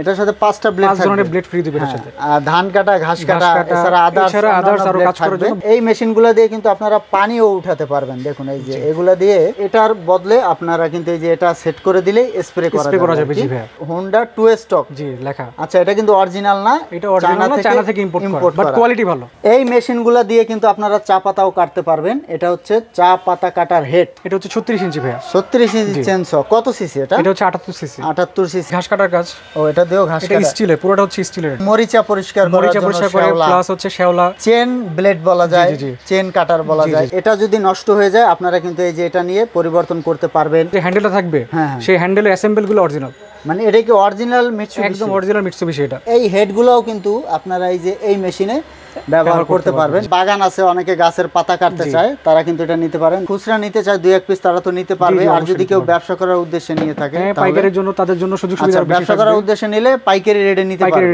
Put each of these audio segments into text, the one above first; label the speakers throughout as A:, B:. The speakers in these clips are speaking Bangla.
A: এটার সাথে পাঁচটা ব্লেড পাঁচ ধরনের ব্লেড হ্যাঁ, ফ্রি ধান কাটা ঘাস কাটা এছাড়া আদার্স আরো কাজ করার জন্য এই মেশিনগুলো দিয়ে কিন্তু আপনারা পানিও উঠাতে পারবেন দেখুন এই যে এগুলো দিয়ে এটার বদলে আপনারা কিন্তু এই যে এটা সেট করে স্প্রে করা স্প্রে করা যাবে জি ভাই হোন্ডা স্টক জি লেখা আচ্ছা এটা কিন্তু অরিজিনাল না এটা অরিজিনাল চায়না থেকে ইম্পোর্ট করা বাট কোয়ালিটি ভালো এই মেশিনগুলো দিয়ে কিন্তু আপনারা চা পাতাও কাটতে পারবেন এটা হচ্ছে চা পাতা কাটার হেড এটা হচ্ছে 36 ইঞ্চি ভাই 36 ইঞ্চি চেনস কত সিসি এটা এটা হচ্ছে 78 সিসি 78 সিসি ঘাস কাটার কাজ ও এটা চেন কাটার বলা যায় এটা যদি নষ্ট হয়ে যায় আপনারা কিন্তু এই যে এটা নিয়ে পরিবর্তন করতে পারবেন যে থাকবে হ্যাঁ, হ্যাঁ। সেই হ্যান্ডেলের অ্যাসেম্বল গুলো অরিজিনাল মানে এটা কি অরিজিনাল মিটসুবিশি একদম অরিজিনাল মিটসুবিশি এটা এই হেডগুলোও কিন্তু আপনারা এই যে এই মেশিনে ব্যবহার করতে পারবেন বাগান আছে অনেকে গাছের পাতা কাটতে চায় তারা কিন্তু এটা নিতে পারেন খুচরা নিতে চায় দুই এক পিস তারা তো নিতে পারবে আর যদি কেউ ব্যবসা করার উদ্দেশ্যে নিয়ে থাকে হ্যাঁ, পাইকারের জন্য তাদের জন্য সুযোগ সুবিধা আচ্ছা, ব্যবসা করার উদ্দেশ্যে নিলে পাইকারি রেটে নিতে পারবে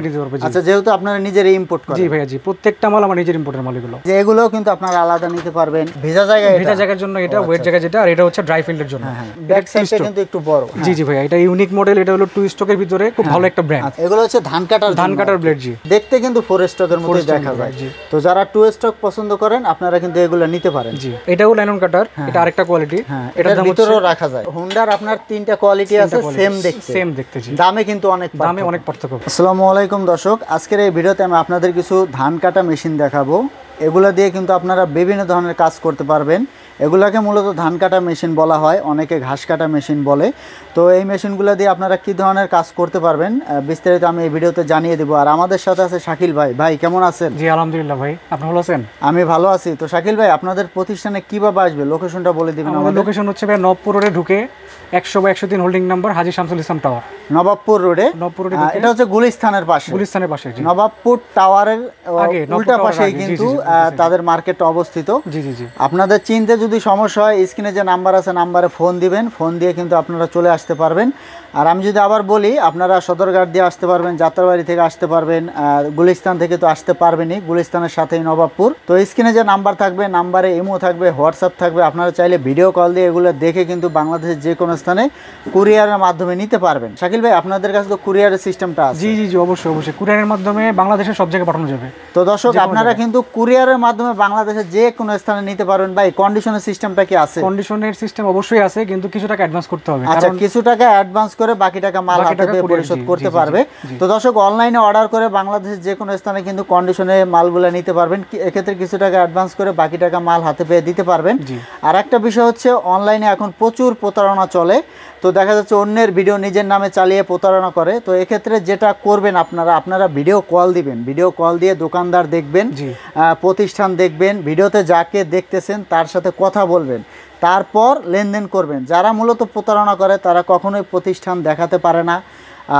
A: আচ্ছা যেহেতু আপনারা নিজের ইম্পোর্ট করেন জি ভাইয়া জি প্রত্যেকটা মাল আমার নিজের ইম্পোর্টের মাল এগুলো যে এগুলো কিন্তু আপনারা আলাদা নিতে পারবেন ভেজা জায়গা ভেজা জায়গার জন্য এটা ওয়েট আচ্ছা, জায়গা আচ্ছা। যেটা আর এটা হচ্ছে ড্রাই ফিল্ডের জন্য ব্যাক সাইডটা হ্যাঁ। কিন্তু একটু বড় হ্যাঁ। জি জি ভাইয়া এটা ইউনিক মডেল এটা হলো টু স্টকের ভিতরে খুব ভালো একটা ব্র্যান্ড এগুলো হচ্ছে ধান কাটার ধান কাটার ব্লেড জি দেখতে কিন্তু ফোর স্টকের মতো দেখা যায় তো যারা টু স্টক পছন্দ করেন আপনারা কিন্তু এগুলো নিতে পারেন কাটার হ্যাঁ। এটা আরেকটা কোয়ালিটি হ্যাঁ, এটা ভিতরেও রাখা যায় হোন্ডার আপনার তিনটা কোয়ালিটি আছে সেম দেখতে সেম দেখতে দামে কিন্তু অনেক দামে অনেক পার্থক্য আসসালামু আলাইকুম দর্শক আজকের এই ভিডিওতে আমি আপনাদের কিছু ধান কাটা মেশিন দেখাবো এগুলো দিয়ে কিন্তু আপনারা বিভিন্ন ধরনের কাজ করতে পারবেন এগুলাকে মূলত ধান কাটা মেশিন বলা হয় অনেকে ঘাস কাটা মেশিন বলে তো এই মেশিনগুলো দিয়ে আপনারা কি ধরনের কাজ করতে পারবেন বিস্তারিত আমি এই ভিডিওতে জানিয়ে দেবো আর আমাদের সাথে আছে শাকিল ভাই ভাই কেমন আছেন জি আলহামদুলিল্লাহ ভাই আপনি ভালো আছেন আমি ভালো আছি তো শাকিল ভাই আপনাদের প্রতিষ্ঠানে কীভাবে আসবে লোকেশনটা বলে দিবেন আমাদের লোকেশন হচ্ছে ভাই নবপুর রোডে ঢুকে একশো বা একশো তিন holding number Haji Shamsul Islam tower Nawabpur রোডে নবপুর রোডে এটা হচ্ছে গুলিস্থানের পাশে গুলিস্থানের পাশে নবাবপুর টাওয়ারের উল্টা পাশেই কিন্তু তাদের মার্কেট অবস্থিত জি জি জি আপনাদের চিনতে যদি যদি সমস্যা হয় স্ক্রিনে যে নাম্বার আছে নাম্বারে ফোন দিবেন ফোন দিয়ে কিন্তু আপনারা চলে আসতে পারবেন আর আমি যদি আবার বলি আপনারা সদরঘাট দিয়ে আসতে পারবেন যাত্রাবাড়ি থেকে আসতে পারবেন গুলিস্তান থেকে তো আসতে পারবেনই গুলিস্তানের সাথেই নবাবপুর তো স্ক্রিনে যে নাম্বার থাকবে নাম্বারে ইমো থাকবে হোয়াটসঅ্যাপ থাকবে আপনারা চাইলে ভিডিও কল দিয়ে এগুলো দেখে কিন্তু বাংলাদেশের যে কোনো স্থানে কুরিয়ারের মাধ্যমে নিতে পারবেন শাকিল ভাই আপনাদের কাছে তো কুরিয়ারের সিস্টেমটা আছে জি জি জি অবশ্যই অবশ্যই কুরিয়ারের মাধ্যমে বাংলাদেশের সব জায়গায় পাঠানো যাবে তো দর্শক আপনারা কিন্তু কুরিয়ারের মাধ্যমে বাংলাদেশের যে কোনো স্থানে নিতে পারবেন ভাই কন্ডিশনের সিস্টেমটা কি আছে কন্ডিশনের সিস্টেম অবশ্যই আছে কিন্তু কিছু টাকা অ্যাডভান্স করতে হবে আচ্ছা কিছু টাকা অ্যাডভান্স করে বাকি টাকা মাল হাতে পেয়ে পরিশোধ করতে পারবে তো দর্শক অনলাইনে অর্ডার করে বাংলাদেশের যে কোনো স্থানে কিন্তু কন্ডিশনে মালগুলো নিতে পারবেন এক্ষেত্রে কিছু টাকা অ্যাডভান্স করে বাকি টাকা মাল হাতে পেয়ে দিতে পারবেন আর একটা বিষয় হচ্ছে অনলাইনে এখন প্রচুর প্রতারণা চলে তো দেখা যাচ্ছে অন্যের ভিডিও নিজের নামে চালিয়ে প্রতারণা করে তো এক্ষেত্রে যেটা করবেন আপনারা আপনারা ভিডিও কল দিবেন ভিডিও কল দিয়ে দোকানদার দেখবেন প্রতিষ্ঠান দেখবেন ভিডিওতে যাকে দেখতেছেন তার সাথে কথা বলবেন তারপর লেনদেন করবেন যারা মূলত প্রতারণা করে তারা কখনোই প্রতিষ্ঠান দেখাতে পারে না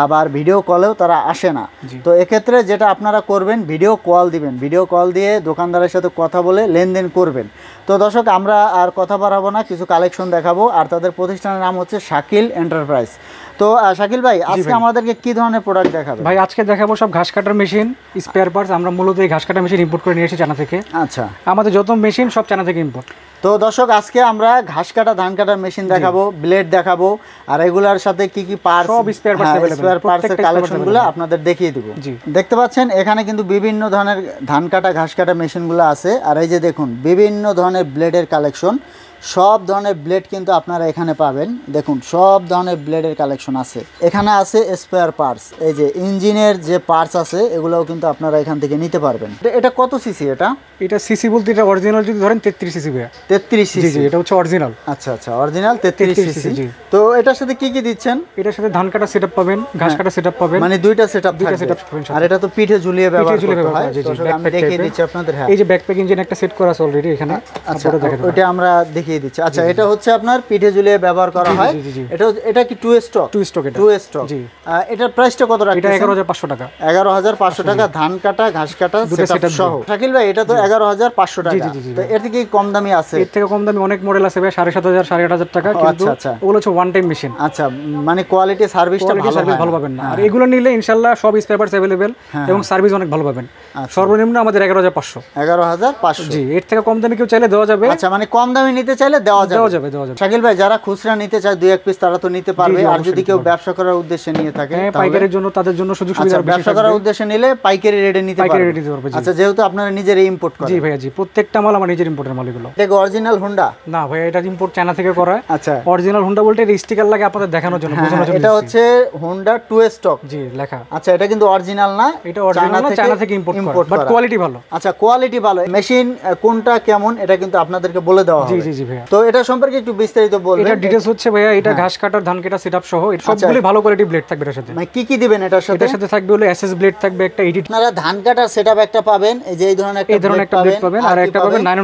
A: আবার ভিডিও কলেও তারা আসে না তো এক্ষেত্রে যেটা আপনারা করবেন ভিডিও কল দিবেন ভিডিও কল দিয়ে দোকানদারের সাথে কথা বলে লেনদেন করবেন তো দর্শক আমরা আর কথা বাড়াবো না কিছু কালেকশন দেখাবো আর তাদের প্রতিষ্ঠানের নাম হচ্ছে শাকিল এন্টারপ্রাইজ তো শাকিল ভাই আজকে আমাদেরকে কি ধরনের প্রোডাক্ট দেখাবে ভাই আজকে দেখাবো সব ঘাস কাটার মেশিন স্পেয়ার পার্টস আমরা মূলত এই ঘাস কাটার মেশিন ইম্পোর্ট করে নিয়ে এসেছি চানা থেকে আচ্ছা আমাদের যত মেশিন সব চানা থেকে ইম্পোর্ট তো দর্শক আজকে আমরা ঘাস কাটা ধান কাটার মেশিন দেখাবো ব্লেড দেখাবো আর এগুলার সাথে কি কি হ্যাঁ, আপনাদের দেখিয়ে দিব দেখতে পাচ্ছেন এখানে কিন্তু বিভিন্ন ধরনের ধান কাটা ঘাস কাটা মেশিনগুলো আছে আর এই যে দেখুন বিভিন্ন ধরনের ব্লেডের কালেকশন সব ধরনের ব্লেড কিন্তু আপনারা এখানে পাবেন দেখুন সব ধরনের ব্লেডের কালেকশন আছে এখানে আছে স্পেয়ার পার্টস এই যে ইঞ্জিনের যে পার্টস আছে এগুলোও কিন্তু আপনারা এখান থেকে নিতে পারবেন এটা কত সিসি এটা এটা সিসি বলতে এটা অরিজিনাল যদি ধরেন 33 সিসি ভাই 33 সিসি এটা হচ্ছে অরিজিনাল আচ্ছা আচ্ছা অরিজিনাল 33 সিসি তো এটার সাথে কি কি দিচ্ছেন এটার সাথে ধান কাটা সেটআপ পাবেন ঘাস হ্যাঁ। কাটা সেটআপ পাবেন মানে দুইটা সেটআপ দুইটা সেটআপ আর এটা তো পিঠে ঝুলিয়ে ব্যবহার করতে হয় আমি দেখিয়ে দিচ্ছি আপনাদের হ্যাঁ এই যে ব্যাকপ্যাক ইঞ্জিন একটা সেট করা আছে অলরেডি এখানে আচ্ছা ওটা আমরা দেখি দিয়ে দিচ্ছে আচ্ছা এটা হচ্ছে আপনার পিঠে ঝুলিয়ে ব্যবহার করা হয় এটা এটা কি two stroke two stroke two stroke জি এটার প্রাইসটা কত রাখছে এটা 11500 টাকা 11500 টাকা ধান কাটা ঘাস কাটা সেটআপ সহ শাকিল ভাই এটা তো 11500 টাকা জি জি জি তো এর থেকে কম দামি আছে এর থেকে কম দামি অনেক মডেল আছে ভাই 7500 8500 টাকা কিন্তু আচ্ছা, আচ্ছা। ওগুলো হচ্ছে ওয়ান টাইম মেশিন আচ্ছা মানে কোয়ালিটি সার্ভিসটা ভালো সার্ভিস ভালো পাবেন না আর হ্যাঁ। এগুলো নিলে ইনশাআল্লাহ সব স্পেয়ার পার্টস अवेलेबल এবং সার্ভিস অনেক ভালো পাবেন আচ্ছা। সর্বনিম্ন আমাদের 11500 11500 জি এর থেকে কম দামি কেউ চাইলে দেওয়া যাবে আচ্ছা মানে কম দামি নিতে চাইলে দেওয়া যাবে দেওয়া যাবে দেওয়া যাবে শাকিল ভাই যারা খুচরা নিতে চায় দুই এক পিস তারা তো নিতে পারবে আর যদি কেউ ব্যবসা করার উদ্দেশ্যে নিয়ে থাকে হ্যাঁ, পাইকারের জন্য তাদের জন্য সুযোগ সুবিধা আচ্ছা, ব্যবসা করার উদ্দেশ্যে নিলে পাইকারি রেটে নিতে পারবে পাইকারি রেটে নিতে পারবে আচ্ছা যেহেতু আপনারা নিজের ইম্পোর্ট করেন জি ভাইয়া জি প্রত্যেকটা মাল আমার নিজের ইম্পোর্টের মালগুলো এটা অরিজিনাল হোন্ডা না ভাইয়া এটা ইম্পোর্ট চায়না থেকে করা আচ্ছা অরিজিনাল হোন্ডা বলতে এটা স্টিকার লাগে আপনাদের দেখানোর জন্য হ্যাঁ, বোঝানোর জন্য এটা হচ্ছে হোন্ডা 2 স্টক জি লেখা আচ্ছা এটা কিন্তু অরিজিনাল না এটা অরিজিনাল না চায়না থেকে ইম্পোর্ট করা বাট কোয়ালিটি ভালো আচ্ছা কোয়ালিটি ভালো মেশিন কোনটা কেমন এটা কিন্তু আপনাদেরকে বলে দেওয়া হবে জি জি জি তো এটা সম্পর্কে বিস্তারিত বলবেন হচ্ছে ভাইয়া এটা হ্যাঁ। ঘাস কাটার আচ্ছা। সাথে মানে সাথে থাকবে হলো এসএস ব্লেড থাকবে একটা এডিট আপনারা ধান কাটার সেটআপ একটা পাবেন এই যে এই ধরনের একটা এই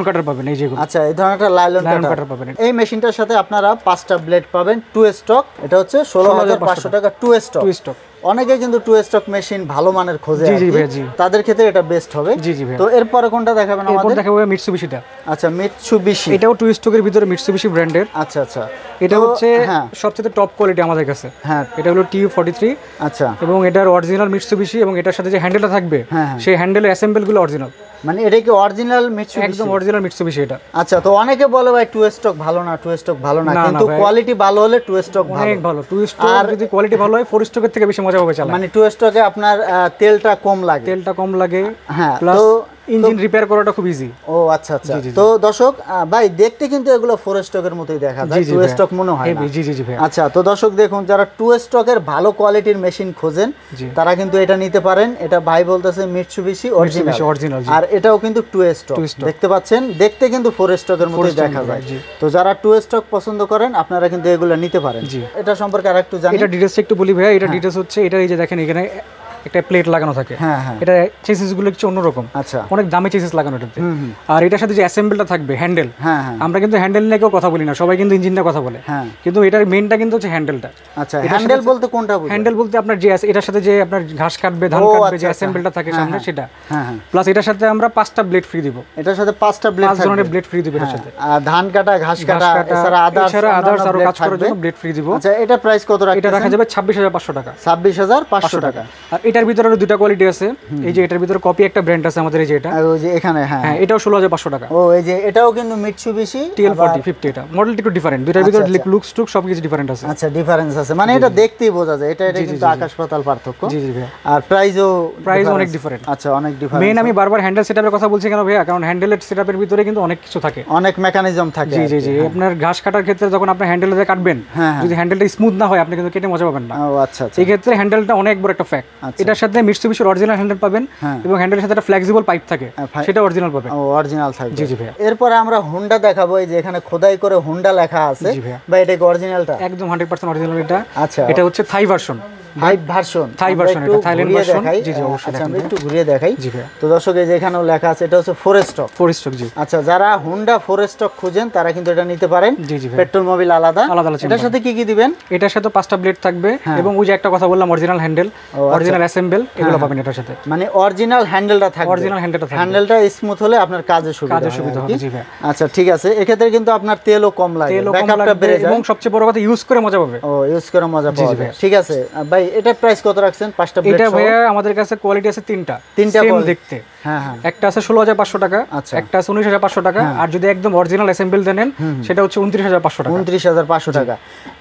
A: কাটার পাবেন আচ্ছা, এই ধরনের একটা লাইলন কাটার পাবেন এই মেশিনটার সাথে আপনারা পাঁচটা ব্লেড পাবেন টু স্টক এটা হচ্ছে ষোলো হাজার পাঁচশো টাকা টু স্টক স্টক অনেকেই কিন্তু টু স্টক মেশিন ভালো মানের খোঁজে জি জি তাদের ক্ষেত্রে এটা বেস্ট হবে জি জি তো এরপরে কোনটা দেখাবেন আমাদের দেখাবো মিটসুবিশিটা আচ্ছা মিটসুবিশি এটাও টু স্টকের ভিতরে মিটসুবিশি ব্র্যান্ডের আচ্ছা আচ্ছা এটা হচ্ছে হ্যাঁ। সবচেয়ে টপ কোয়ালিটি আমাদের কাছে হ্যাঁ এটা হলো টি ফর্টি থ্রি আচ্ছা এবং এটার অরিজিনাল মিটসুবিশি এবং এটার সাথে যে হ্যান্ডেলটা থাকবে হ্যাঁ, হ্যাঁ। সেই হ্যান্ডেলের অ্যাসেম্বলগুলো অরিজিনাল মানে এটা কি অরিজিনাল মিটসুবিশি একদম অরিজিনাল মিটসুবিশি এটা আচ্ছা তো অনেকে বলে ভাই টু স্টক ভালো না টু স্টক ভালো না কিন্তু কোয়ালিটি ভালো হলে টু স্টক ভালো অনেক ভালো টু স্টক আর যদি কোয়ালিটি ভালো হয় ফোর স্টকের থেকে বেশি মজা হবে চালা মানে টু স্টকে আপনার তেলটা কম লাগে তেলটা কম লাগে হ্যাঁ তো ইঞ্জিন রিপেয়ার করাটা খুব ইজি ও আচ্ছা আচ্ছা তো দর্শক ভাই দেখতে কিন্তু এগুলো ফোর স্টকের মতোই দেখা যায় টু স্টক মনে হয় জি জি জি ভাই আচ্ছা তো দর্শক দেখুন যারা টু স্টকের ভালো কোয়ালিটির মেশিন খোঁজেন তারা কিন্তু এটা নিতে পারেন এটা ভাই বলতেছে মিটসুবিশি অরিজিনাল অরিজিনাল আর এটাও কিন্তু টু স্টক দেখতে পাচ্ছেন দেখতে কিন্তু ফোর স্টকের মতোই দেখা যায় তো যারা টু স্টক পছন্দ করেন আপনারা কিন্তু এগুলো নিতে পারেন এটা সম্পর্কে আরেকটু জানি এটা ডিটেইলস একটু বলি ভাই এটা ডিটেইলস হ্যাঁ। হচ্ছে এটা এই যে দেখেন এখানে একটা প্লেট লাগানো থাকে হ্যাঁ, হ্যাঁ। এটা চেসিস গুলো কিছু অন্যরকম আচ্ছা অনেক দামি চেসিস লাগানো এটাতে আর এটার সাথে যে অ্যাসেম্বলটা থাকবে হ্যান্ডেল হ্যাঁ আমরা কিন্তু হ্যান্ডেল নিয়ে কেউ কথা বলি না সবাই কিন্তু ইঞ্জিনটা কথা বলে হ্যাঁ কিন্তু এটার মেনটা কিন্তু হচ্ছে হ্যান্ডেলটা আচ্ছা হ্যান্ডেল বলতে কোনটা হ্যান্ডেল বলতে আপনার যে এটার সাথে যে আপনার ঘাস কাটবে ধান কাটবে আচ্ছা, যে অ্যাসেম্বলটা আচ্ছা। থাকে হ্যাঁ, সামনে সেটা হ্যাঁ প্লাস এটার সাথে আমরা পাঁচটা ব্লেড ফ্রি দিব এটার সাথে পাঁচটা ব্লেড পাঁচ ধরনের ব্লেড ফ্রি দিব এটার সাথে ধান কাটা ঘাস কাটা এছাড়া আদার্স আদার্স আরো কাজ করার জন্য ব্লেড ফ্রি দিব আচ্ছা এটা প্রাইস কত রাখা এটা রাখা যাবে 26500 টাকা 26500 টাকা আর এটার ভিতরে আরো দুটো কোয়ালিটি আছে এই যে এটার ভিতরে কপি একটা ব্র্যান্ড আছে আমাদের এই যে এটা ওই যে এখানে হ্যাঁ হ্যাঁ এটাও 16500 টাকা ও এই যে এটাও কিন্তু মিটসুবিশি টিএল 40 50 এটা মডেল একটু ডিফারেন্ট দুটার আচ্ছা, ভিতরে লুকস আচ্ছা। টুক সব কিছু ডিফারেন্ট আছে আচ্ছা ডিফারেন্স আছে মানে এটা দেখতেই বোঝা যায় এটা এটা কিন্তু আকাশ পাতাল পার্থক্য জি জি ভাই আর প্রাইসও প্রাইস অনেক ডিফারেন্ট আচ্ছা অনেক ডিফারেন্ট মেইন আমি বারবার হ্যান্ডেল সেটআপের কথা বলছি কেন ভাই কারণ হ্যান্ডেল সেটআপের ভিতরে কিন্তু অনেক কিছু থাকে অনেক মেকানিজম থাকে জি জি জি হ্যাঁ। আপনার ঘাস কাটার ক্ষেত্রে যখন আপনি হ্যান্ডেল দিয়ে কাটবেন হ্যাঁ, হ্যাঁ। যদি হ্যান্ডেলটা স্মুথ না হয় আপনি কিন্তু কেটে মজা পাবেন না ও আচ্ছা, আচ্ছা। এই ক্ষেত্রে হ্যান্ডেলটা অনেক বড় একটা ফ্যাক্ট আচ্ছা। এটার সাথে মিটসুবিশির অরিজিনাল হ্যান্ডেল পাবেন হ্যাঁ। এবং হ্যান্ডেলের সাথে একটা ফ্লেক্সিবল পাইপ থাকে হ্যাঁ, সেটা অরিজিনাল পাবেন অরিজিনাল থাকবে জি জি ভাইয়া এরপরে আমরা হুন্ডা দেখাবো এই যে এখানে খোদাই করে হুন্ডা লেখা আছে ভাই এটা অরিজিনালটা একদম 100% অরিজিনাল এটা আচ্ছা এটা হচ্ছে Thai version handle original smooth হলে আপনার কাজে সুবিধা সুবিধা আচ্ছা ঠিক আছে এক্ষেত্রে কিন্তু আপনার তেল কম লাগে ব্যাকআপটা বেড়ে যায় এবং সবচেয়ে বড় কথা ইউজ করে মজা পাবে ইউজ করে মজা পাবে ঠিক আছে ভাই এটা প্রাইস কত রাখছেন পাঁচটা এটা ভাইয়া আমাদের কাছে কোয়ালিটি আছে তিনটা তিনটা সেম দেখতে হ্যাঁ হ্যাঁ একটা আছে ষোলো হাজার টাকা আচ্ছা একটা আছে উনিশ হাজার টাকা হ্যাঁ। আর যদি একদম অরিজিনাল অ্যাসেম্বল দেন সেটা হচ্ছে উনত্রিশ হাজার পাঁচশো টাকা উনত্রিশ হাজার পাঁচশো টাকা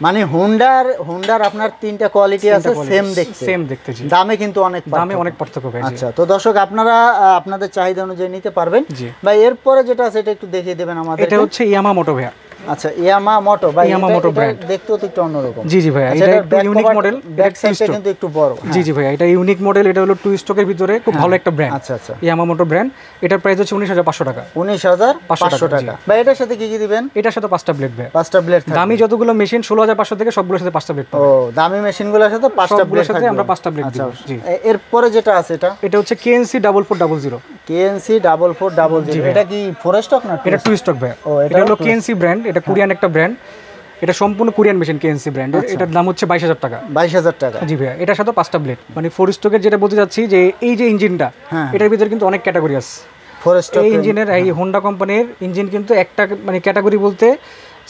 A: মানে হুন্ডার হুন্ডার আপনার তিনটা কোয়ালিটি আছে সেম দেখতে সেম দেখতে দামে কিন্তু অনেক দামে অনেক পার্থক্য ভাই আচ্ছা তো দর্শক আপনারা আপনাদের চাহিদা অনুযায়ী নিতে পারবেন ভাই এরপরে যেটা আছে এটা একটু দেখিয়ে দেবেন আমাদের এটা হচ্ছে ইয়ামা মোটো ভাইয়া আচ্ছা ইয়ামা মোটো ভাই ইয়ামা মোটর ব্র্যান্ড দেখতেও তো একটু অন্যরকম জি জি ভাই আচ্ছা, এটা একটু ইউনিক মডেল ব্যাক সাইডটা কিন্তু একটু বড় হ্যাঁ। জি জি ভাইয়া এটা ইউনিক মডেল এটা হলো টু স্টকের ভিতরে খুব হ্যাঁ। ভালো একটা ব্র্যান্ড আচ্ছা আচ্ছা ইয়ামা মোটর ব্র্যান্ড এটার প্রাইস হচ্ছে 19500 টাকা 19500 টাকা ভাই এটার সাথে কি কি দিবেন এটার সাথে পাঁচটা ব্লেড ভাই পাঁচটা ব্লেড দামি যতগুলো মেশিন 16500 থেকে সবগুলোর সাথে পাঁচটা ব্লেড পাবেন ও দামি মেশিনগুলোর সাথে পাঁচটা ব্লেড সাথে আমরা পাঁচটা ব্লেড আচ্ছা, দিব জি এরপরে যেটা আছে এটা এটা হচ্ছে KNC 4440 KNC double four double zero এটা কি ফোর স্টক না এটা টু স্টক ভাই ও এটা হলো কেএনসি ব্র্যান্ড এটা কোরিয়ান হ্যাঁ। একটা ব্র্যান্ড এটা সম্পূর্ণ কোরিয়ান মেশিন কেএনসি ব্র্যান্ড এটার দাম হচ্ছে বাইশ হাজার টাকা বাইশ হাজার টাকা জি ভাইয়া এটার সাথে পাঁচটা ব্লেড মানে ফোর স্টকের যেটা বলতে চাচ্ছি যে এই যে ইঞ্জিনটা হ্যাঁ। এটার ভিতরে কিন্তু অনেক ক্যাটাগরি আছে এই ইঞ্জিনের এই হোন্ডা কোম্পানির ইঞ্জিন কিন্তু একটা মানে ক্যাটাগরি বলতে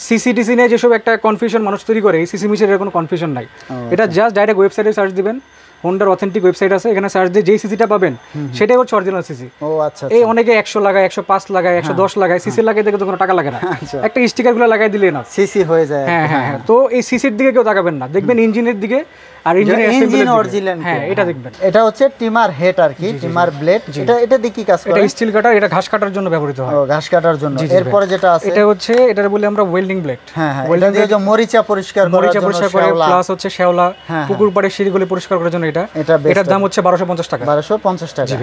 A: সিসিডিসি নিয়ে যেসব একটা কনফিউশন মানুষ তৈরি করে এই সিসি মিশির কোনো কনফিউশন নাই এটা জাস্ট ডাইরেক্ট ওয়েবসাইটে সার্চ দিবেন হোন্ডার অথেন্টিক ওয়েবসাইট আছে এখানে সার্চ দিয়ে যেই সিসিটা পাবেন সেটাই হচ্ছে অরিজিনাল সিসি ও আচ্ছা এই আচ্ছা। অনেকে একশো লাগায় একশো পাঁচ লাগায় একশো হ্যাঁ। দশ লাগায় সিসি লাগাই দেখে তো কোনো টাকা লাগে না আচ্ছা। একটা স্টিকারগুলো লাগাই দিলে না সিসি হয়ে যায় হ্যাঁ হ্যাঁ, হ্যাঁ হ্যাঁ তো এই সিসির দিকে কেউ তাকাবেন না দেখবেন ইঞ্জিনের দিকে আর ইঞ্জিন ইঞ্জিন অরিজিনাল হ্যাঁ এটা দেখবেন এটা হচ্ছে টিমার হেড আর কি টিমার ব্লেড এটা এটা কাজ করে এটা স্টিল কাটার এটা ঘাস কাটার জন্য ব্যবহৃত হয় ও ঘাস কাটার জন্য এরপরে যেটা আছে এটা হচ্ছে এটার বলি আমরা ওয়েল্ডিং ব্লেড হ্যাঁ হ্যাঁ ওয়েল্ডিং মরিচা পরিষ্কার করার মরিচা পরিষ্কার করে প্লাস হচ্ছে শেওলা হ্যাঁ, হ্যাঁ। পুকুর পাড়ে সিঁড়িগুলি পরিষ্কার করার জন্য এটা এটার দাম হচ্ছে 1250 টাকা 1250 টাকা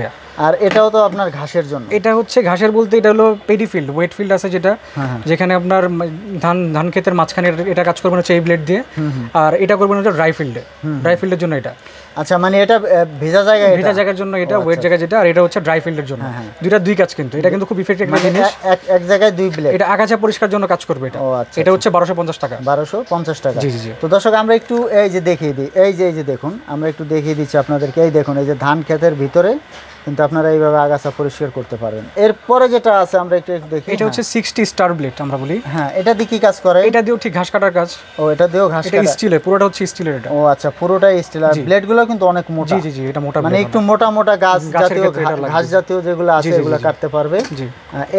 A: আর এটাও তো আপনার ঘাসের জন্য এটা হচ্ছে ঘাসের বলতে এটা হলো পেডি ফিল্ড ওয়েট ফিল্ড আছে যেটা হ্যাঁ, যেখানে আপনার ধান ধান ক্ষেতের মাঝখানে এটা কাজ করবেন হচ্ছে এই ব্লেড দিয়ে আর এটা করবেন হচ্ছে ড্রাই ফিল্ডে ড্রাই ফিল্ডের জন্য এটা আচ্ছা মানে এটা ভেজা জায়গা ভেজা জায়গার জন্য এটা ওয়েট আচ্ছা। জায়গা যেটা আর এটা হচ্ছে ড্রাই ফিল্ডের জন্য হ্যাঁ, হ্যাঁ। দুইটা দুই কাজ কিন্তু এটা কিন্তু খুব ইফেক্টিভ মানে জিনিস এক জায়গায় দুই ব্লেড এটা আগাছা পরিষ্কার জন্য কাজ করবে এটা আচ্ছা, এটা আচ্ছা। হচ্ছে 1250 টাকা 1250 টাকা জি জি তো দর্শক আমরা একটু এই যে দেখিয়ে দিই এই যে এই যে দেখুন আমরা একটু দেখিয়ে দিচ্ছি আপনাদেরকে এই দেখুন এই যে ধান ক্ষেতের ভিতরে কিন্তু আপনারা এইভাবে আগাছা পরিষ্কার করতে পারেন এরপরে যেটা আছে আমরা একটু একটু দেখি এটা হচ্ছে 60 স্টার ব্লেড আমরা বলি হ্যাঁ এটা দিয়ে কি কাজ করে এটা দিয়েও ঠিক ঘাস কাটার কাজ ও এটা দিয়েও ঘাস কাটা স্টিলের পুরোটা হচ্ছে স্টিলের এটা ও আচ্ছা পুরোটা স্টিল আর ব্লেডগুলো কিন্তু অনেক মোটা জি জি জি এটা মোটা মানে একটু মোটা মোটা ঘাস জাতীয় ঘাস জাতীয় যেগুলো আছে এগুলো কাটতে পারবে জি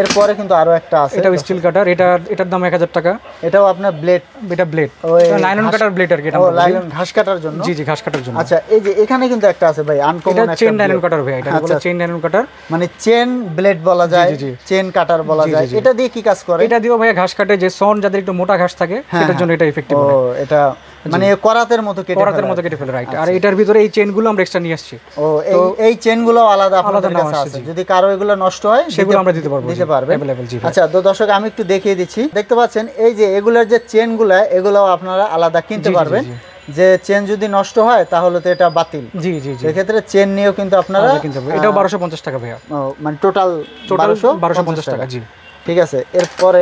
A: এরপরে কিন্তু আরো একটা আছে এটা স্টিল কাটার এটা এটার দাম 1000 টাকা এটাও আপনার ব্লেড এটা ব্লেড ও নাইলন কাটার ব্লেড আর কি এটা ও লাইনন ঘাস কাটার জন্য জি জি ঘাস কাটার জন্য আচ্ছা এই যে এখানে কিন্তু একটা আছে ভাই আনকমন একটা চেন নাইলন কাটার ভাই এটা চেন কাটার মানে চেন ব্লেড বলা যায় চেন কাটার বলা যায় এটা দিয়ে কি কাজ করে এটা দিয়ে ভাইয়া ঘাস কাটে যে সন যাদের একটু মোটা ঘাস থাকে হ্যাঁ, সেটার হ্যাঁ। জন্য এটা ইফেক্টিভ এটা মানে করাতের মতো কেটে করাতের মতো কেটে ফেলে রাইট আচ্ছা। আর এটার ভিতরে এই চেনগুলো আমরা এক্সট্রা নিয়ে আসছি ও এই চেনগুলো আলাদা আপনাদের কাছে আছে যদি কারো এগুলো নষ্ট হয় সেগুলো আমরা দিতে পারবো দিতে পারবে अवेलेबल জি আচ্ছা তো দর্শক আমি একটু দেখিয়ে দিচ্ছি দেখতে পাচ্ছেন এই যে এগুলোর যে চেনগুলো এগুলো আপনারা আলাদা কিনতে পারবেন যে চেন যদি নষ্ট হয় তাহলে তো এটা বাতিল জি জি জি এক্ষেত্রে চেন নিয়েও কিন্তু আপনারা কিনতে পারবেন এটাও 1250 টাকা ভাইয়া মানে টোটাল টোটাল পঞ্চাশ টাকা জি ঠিক আছে এরপরে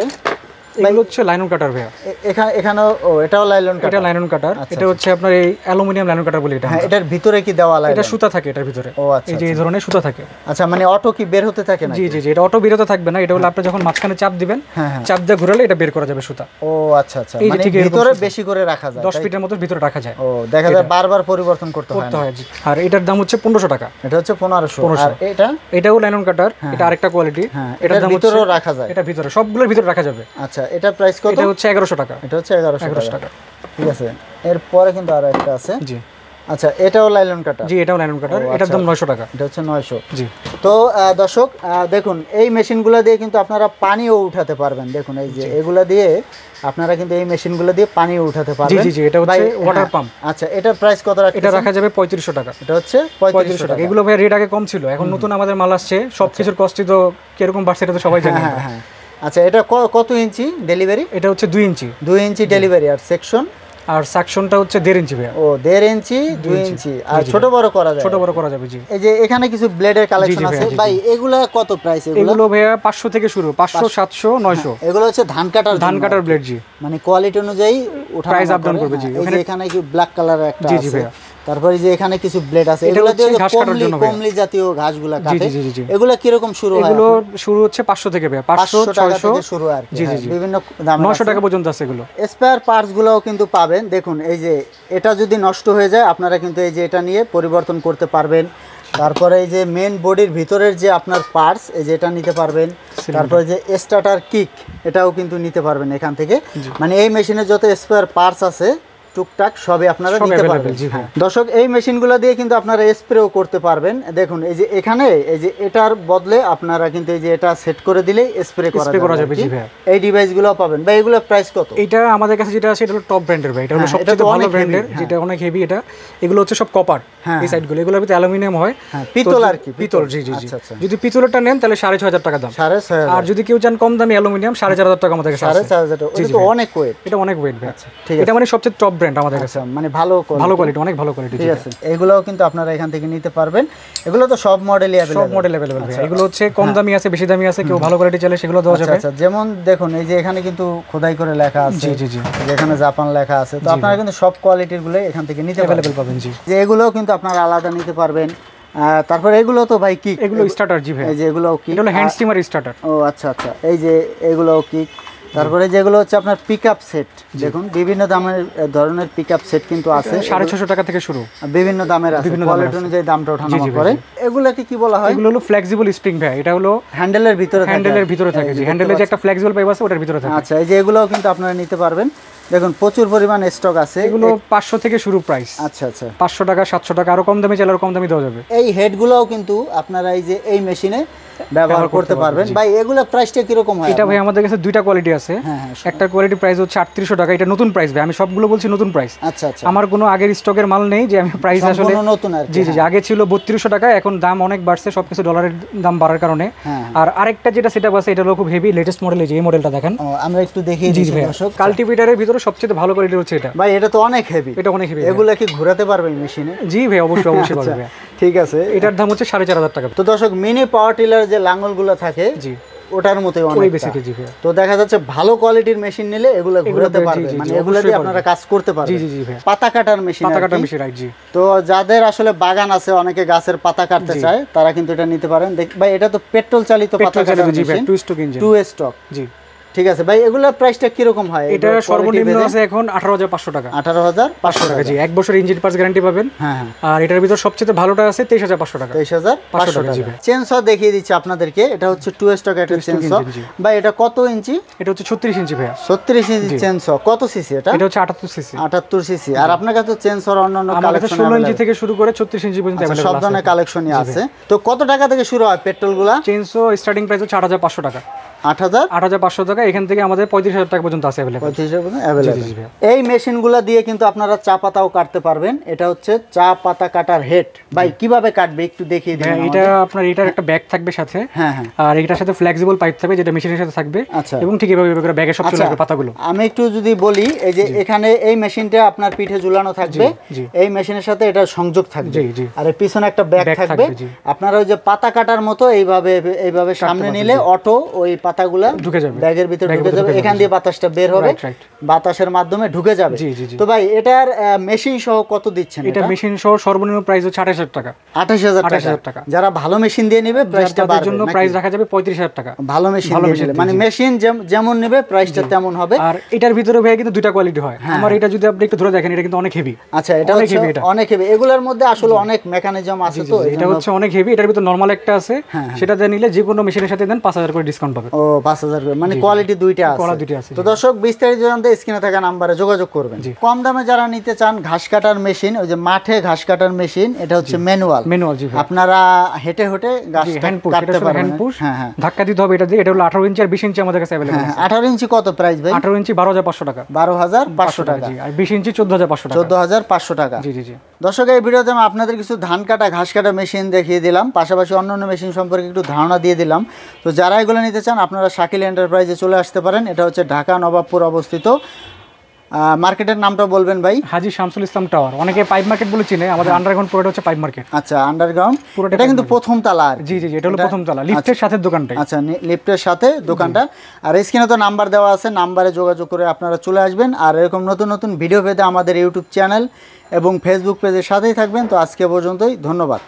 A: এগুলো হচ্ছে লাইনন কাটার ভাইয়া এখানে এখানেও ও এটাও লাইনন কাটার আচ্ছা, এটা লাইনন কাটার এটা হচ্ছে আপনার এই অ্যালুমিনিয়াম লাইনন কাটার বলি এটা হ্যাঁ এটার ভিতরে কি দেওয়া লাগে এটা সুতা থাকে এটার ভিতরে ও আচ্ছা এই যে এই আচ্ছা। ধরনের সুতা থাকে আচ্ছা মানে অটো কি বের হতে থাকে না জি জি জি এটা অটো বের হতে থাকবে না এটা হলো আপনি যখন মাঝখানে চাপ দিবেন হ্যাঁ, হ্যাঁ। চাপ দিয়ে ঘোরালে এটা বের করা যাবে সুতা ও আচ্ছা আচ্ছা মানে ভিতরে বেশি করে রাখা যায় 10 ফিটের মতো ভিতরে রাখা যায় ও দেখা যায় বারবার পরিবর্তন করতে হয় করতে হয় আর এটার দাম হচ্ছে 1500 টাকা এটা হচ্ছে 1500 আর এটা এটাও লাইনন কাটার হ্যাঁ। এটা আরেকটা কোয়ালিটি এটা দাম ভিতরেও রাখা যায় এটা ভিতরে সবগুলোর ভিতরে রাখা যাবে আচ্ছা আচ্ছা এটা প্রাইস কত এটা হচ্ছে 1100 টাকা এটা হচ্ছে 1100 টাকা ঠিক আছে এর পরে কিন্তু আরো একটা আছে জি আচ্ছা এটাও লাইলন কাটা জি এটাও লাইলন কাটা এটার দাম 900 আচ্ছা। টাকা এটা হচ্ছে 900 জি তো দর্শক দেখুন এই মেশিনগুলো দিয়ে কিন্তু আপনারা পানিও উঠাতে পারবেন দেখুন এই যে এগুলো দিয়ে আপনারা কিন্তু এই মেশিনগুলো দিয়ে পানিও উঠাতে পারবেন জি জি এটা হচ্ছে ওয়াটার হ্যাঁ, পাম্প আচ্ছা এটার প্রাইস কত রাখা এটা রাখা যাবে 3500 টাকা এটা হচ্ছে 3500 টাকা এগুলো ভাই রেট আগে কম ছিল এখন নতুন আমাদের মাল আসছে সবকিছুর আচ্ছা। কস্টই তো কিরকম বাড়ছে এটা তো সবাই হ্যাঁ, জানে হ্যাঁ হ্যাঁ আচ্ছা এটা কত ইঞ্চি ডেলিভারি এটা হচ্ছে দুই ইঞ্চি দুই ইঞ্চি ডেলিভারি আর সেকশন আর সেকশনটা হচ্ছে দেড় ইঞ্চি ভাইয়া ও দেড় ইঞ্চি দুই ইঞ্চি আর ছোট বড় করা যায় ছোট বড় করা যাবে জি এই যে এখানে কিছু ব্লেডের কালেকশন আছে ভাই এগুলা কত প্রাইস এগুলো এগুলো ভাইয়া 500 থেকে শুরু 500 700 900 এগুলো হচ্ছে ধান কাটার ধান কাটার ব্লেড জি মানে কোয়ালিটি অনুযায়ী ওঠা প্রাইস আপ ডাউন করবে জি এখানে কি ব্ল্যাক কালারের একটা আছে জি জি ভাইয়া তারপরে যে এখানে কিছু ব্লেড আছে এগুলো দিয়ে কমলি কমলি জাতীয় ঘাসগুলা কাটে এগুলো কি রকম শুরু হয় এগুলো শুরু হচ্ছে 500 থেকে 500 600 থেকে শুরু আর জি জি হ্যাঁ, বিভিন্ন দাম 900 টাকা পর্যন্ত আছে এগুলো স্পেয়ার পার্টস গুলোও কিন্তু পাবেন দেখুন এই যে এটা যদি নষ্ট হয়ে যায় আপনারা কিন্তু এই যে এটা নিয়ে পরিবর্তন করতে পারবেন তারপরে এই যে মেন বডির ভিতরের যে আপনার পার্টস এই যে এটা নিতে পারবেন তারপরে যে স্টার্টার কিক এটাও কিন্তু নিতে পারবেন এখান থেকে মানে এই মেশিনের যত স্পেয়ার পার্টস আছে টুকটাক সবে আপনারা নিতে পারবেন হ্যাঁ। দর্শক এই মেশিনগুলো দিয়ে কিন্তু আপনারা স্প্রেও করতে পারবেন দেখুন এই যে এখানে এই যে এটার বদলে আপনারা কিন্তু এই যে এটা সেট করে দিলে স্প্রে করা যাবে জি ভাই এই ডিভাইসগুলো পাবেন ভাই এগুলোর প্রাইস কত এটা আমাদের কাছে যেটা আছে এটা হলো টপ ব্র্যান্ডের ভাই এটা হলো হ্যাঁ, সবচেয়ে ভালো ব্র্যান্ডের যেটা অনেক হেভি এটা এগুলো হচ্ছে সব কপার হ্যাঁ, এই সাইডগুলো এগুলোর ভিতরে অ্যালুমিনিয়াম হয় পিতল আর কি পিতল জি জি জি আচ্ছা, আচ্ছা। যদি পিতলটা নেন তাহলে সাড়ে ছয় টাকা দাম সাড়ে আর যদি কেউ চান কম দামি অ্যালুমিনিয়াম সাড়ে চার টাকা আমাদের কাছে সাড়ে চার হাজার টাকা অনেক ওয়েট এটা অনেক ওয়েট ভাই আচ্ছা ঠিক আছে এটা মানে সবচেয়ে টপ ব্র্যান্ড আমাদের কাছে আচ্ছা, মানে ভালো ভালো কোয়ালিটি অনেক ভালো কোয়ালিটি ঠিক আছে এগুলোও কিন্তু আপনারা এখান থেকে নিতে পারবেন এগুলো তো সব মডেলই अवेलेबल সব মডেল अवेलेबल ভাই এগুলো হচ্ছে হ্যাঁ। কম দামি আছে বেশি দামি আছে কেউ ভালো কোয়ালিটি চাইলে সেগুলো দেওয়া আচ্ছা, যাবে আচ্ছা যেমন দেখুন এই যে এখানে কিন্তু খোদাই করে লেখা আছে জি জি জি এখানে জাপান লেখা আছে তো আপনারা কিন্তু সব কোয়ালিটির গুলো এখান থেকে নিতে अवेलेबल পাবেন জি যে এগুলোও কিন্তু আপনারা আলাদা নিতে পারবেন তারপর এগুলো তো ভাই কি এগুলো স্টার্টার জি ভাই এই যে এগুলো কি এগুলো হ্যান্ড স্টিমার স্টার্টার ও আচ্ছা আচ্ছা এই যে এগুলো কি তারপরে যেগুলো হচ্ছে আপনার পিক সেট দেখুন বিভিন্ন দামের ধরনের পিক সেট কিন্তু আছে সাড়ে ছশো টাকা থেকে শুরু বিভিন্ন দামের কোয়ালিটি অনুযায়ী দামটা ওঠানো করে এগুলোকে কি বলা হয় এগুলো হলো ফ্লেক্সিবল স্প্রিং ভাই এটা হলো হ্যান্ডেলের ভিতরে হ্যান্ডেলের ভিতরে থাকে যে হ্যান্ডেলের যে একটা ফ্লেক্সিবল পাইপ আছে ওটার ভিতরে থাকে আচ্ছা এই যে এগুলোও কিন্তু আপনারা নিতে পারবেন দেখুন প্রচুর পরিমাণ স্টক আছে এগুলো পাঁচশো থেকে শুরু প্রাইস আচ্ছা আচ্ছা পাঁচশো টাকা সাতশো টাকা আরো কম দামে চাইলে আরো কম দামে দেওয়া যাবে এই হেডগুলোও কিন্তু আপনারা এই যে এই মেশিনে ব্যবহার করতে পারবেন ভাই এগুলা প্রাইসটা কিরকম হয় এটা ভাই আমাদের কাছে দুইটা কোয়ালিটি আছে হ্যাঁ, হ্যাঁ, একটা কোয়ালিটি প্রাইস হচ্ছে 3800 টাকা এটা নতুন প্রাইস ভাই আমি সবগুলো বলছি নতুন প্রাইস আচ্ছা আচ্ছা আমার কোনো আগের স্টকের মাল নেই যে আমি প্রাইস আসলে নতুন আর জি জি হ্যাঁ। আগে ছিল 3200 টাকা এখন দাম অনেক বাড়ছে সবকিছু ডলারের দাম বাড়ার কারণে আর আরেকটা যেটা সেটআপ আছে এটা হলো খুব হেভি লেটেস্ট মডেল এই যে এই মডেলটা দেখেন আমরা একটু দেখিয়ে দিই দর্শক কাল্টিভেটারের আচ্ছা। ভিতরে সবচেয়ে ভালো কোয়ালিটি হচ্ছে এটা ভাই এটা তো অনেক হেভি এটা অনেক হেভি এগুলা কি ঘোরাতে পারবে মেশিনে জি ভাই অবশ্যই অবশ্যই আচ্ছা। পারবে ঠিক আছে এটার দাম হচ্ছে সাড়ে চার হাজার টাকা তো দর্শক মিনি পাওয়ার টিলার যে লাঙ্গলগুলো থাকে জি ওটার মতোই অনেক বেশি ভাই তো দেখা যাচ্ছে ভালো কোয়ালিটির মেশিন নিলে এগুলো ঘোরাতে পারবে মানে এগুলো দিয়ে আপনারা কাজ করতে পারবেন জি জি জি ভাই পাতা কাটার মেশিন পাতা কাটার মেশিন রাইট জি তো যাদের আসলে বাগান আছে অনেকে গাছের পাতা কাটতে চায় তারা কিন্তু এটা নিতে পারেন দেখ ভাই এটা তো পেট্রোল চালিত পাতা কাটার machine two stroke engine two stroke জি ঠিক আছে ভাই এগুলোর প্রাইসটা কি রকম হয় এটা সর্বনিম্ন আছে এখন 18500 টাকা 18500 টাকা জি এক বছর ইঞ্জিন পার্টস গ্যারান্টি পাবেন হ্যাঁ, হ্যাঁ আর এটার ভিতর সবচেয়ে ভালোটা আছে 23500 টাকা 23500 টাকা জি হাজার পাঁচশো টাকা চেন্সর দেখিয়ে দিচ্ছি আপনাদেরকে এটা হচ্ছে 2 স্টক টাকা একটা চেন্সর ভাই এটা কত ইঞ্চি এটা হচ্ছে 36 ইঞ্চি ভাই 36 ইঞ্চি চেন্সর কত সিসি এটা এটা হচ্ছে 78 সিসি 78 সিসি আর আপনার কাছে চেন্সর অন্য কালেকশন আছে 16 ইঞ্চি থেকে শুরু করে 36 ইঞ্চি পর্যন্ত আছে আচ্ছা, সব ধরনের কালেকশনই আছে তো কত টাকা থেকে শুরু হয় পেট্রোলগুলা চেন্সর স্টার্টিং প্রাইস হচ্ছে আট টাকা আমি একটু যদি বলি এই যে এখানে এই মেশিনটা আপনার পিঠে ঝুলানো থাকবে এই মেশিনের সাথে এটা সংযোগ থাকবে আর পিছনে একটা ব্যাগ থাকবে আপনারা ওই যে পাতা কাটার মতো এইভাবে এইভাবে সামনে নিলে অটো ওই পাতা পাতাগুলা ঢুকে যাবে ব্যাগের ভিতরে ঢুকে যাবে এখান দিয়ে বাতাসটা বের হবে বাতাসের মাধ্যমে ঢুকে যাবে তো ভাই এটার মেশিন সহ কত দিচ্ছেন এটা মেশিন সহ সর্বনিম্ন প্রাইস হচ্ছে আঠাশ হাজার টাকা আঠাশ হাজার টাকা যারা ভালো মেশিন দিয়ে নেবে জন্য প্রাইস রাখা যাবে পঁয়ত্রিশ হাজার টাকা ভালো মেশিন মানে মেশিন যেমন নেবে প্রাইসটা তেমন হবে আর এটার ভিতরে ভাই কিন্তু দুইটা কোয়ালিটি হয় হ্যাঁ। আমার এটা যদি আপনি একটু ধরে দেখেন এটা কিন্তু অনেক হেভি আচ্ছা এটা হচ্ছে অনেক হেভি এগুলোর মধ্যে আসলে অনেক মেকানিজম আছে তো এটা হচ্ছে অনেক হেভি এটার ভিতরে নরমাল একটা আছে হ্যাঁ, হ্যাঁ। সেটাতে নিলে যে কোনো মেশিনের সাথে দেন পাঁচ হাজার করে ডিসকাউন্ট পাবে পাঁচ হাজার মানে কোয়ালিটি দুইটা আছে তো দর্শক বিস্তারিত জানতে স্ক্রিনে থাকা নাম্বারে যোগাযোগ করবেন কম দামে যারা নিতে চান ঘাস কাটার মেশিন ওই যে মাঠে ঘাস কাটার মেশিন এটা হচ্ছে ম্যানুয়াল ম্যানুয়াল আপনারা হেঁটে হেঁটে হ্যাঁ, হ্যাঁ। ধাক্কা দিতে হবে এটা দিয়ে এটা হলো 18 ইঞ্চি আর 20 ইঞ্চি আমাদের কাছে হ্যাঁ, আঠারো ইঞ্চি কত প্রাইস ভাই 18 ইঞ্চি 12500 টাকা বারো হাজার 12500 টাকা আর বিশ ইঞ্চি 14500 টাকা পাঁচশো টাকা জি জি জি দর্শক এই ভিডিওতে আমি আপনাদের কিছু ধান কাটা ঘাস কাটা মেশিন দেখিয়ে দিলাম পাশাপাশি অন্য অন্য মেশিন সম্পর্কে একটু ধারণা দিয়ে দিলাম তো যারা এগুলো নিতে চান আপনারা শাকিল এন্টারপ্রাইজে চলে আসতে পারেন এটা হচ্ছে ঢাকা নবাবপুর অবস্থিত মার্কেটের নামটা বলবেন ভাই হাজি শামসুল ইসলাম টাওয়ার অনেকে পাইপ মার্কেট বলে চিনে আমাদের আন্ডারগ্রাউন্ড হ্যাঁ। পুরোটা হচ্ছে পাইপ মার্কেট আচ্ছা আন্ডারগ্রাউন্ড পুরোটা এটা কিন্তু প্রথম তালা জি জি এটা হলো প্রথম তালা লিফটের আচ্ছা। আচ্ছা, সাথে দোকানটা আচ্ছা লিফটের সাথে দোকানটা আর স্ক্রিনে তো নাম্বার দেওয়া আছে নাম্বারে যোগাযোগ করে আপনারা চলে আসবেন আর এরকম নতুন নতুন ভিডিও পেতে আমাদের ইউটিউব চ্যানেল এবং ফেসবুক পেজের সাথেই থাকবেন তো আজকে পর্যন্তই ধন্যবাদ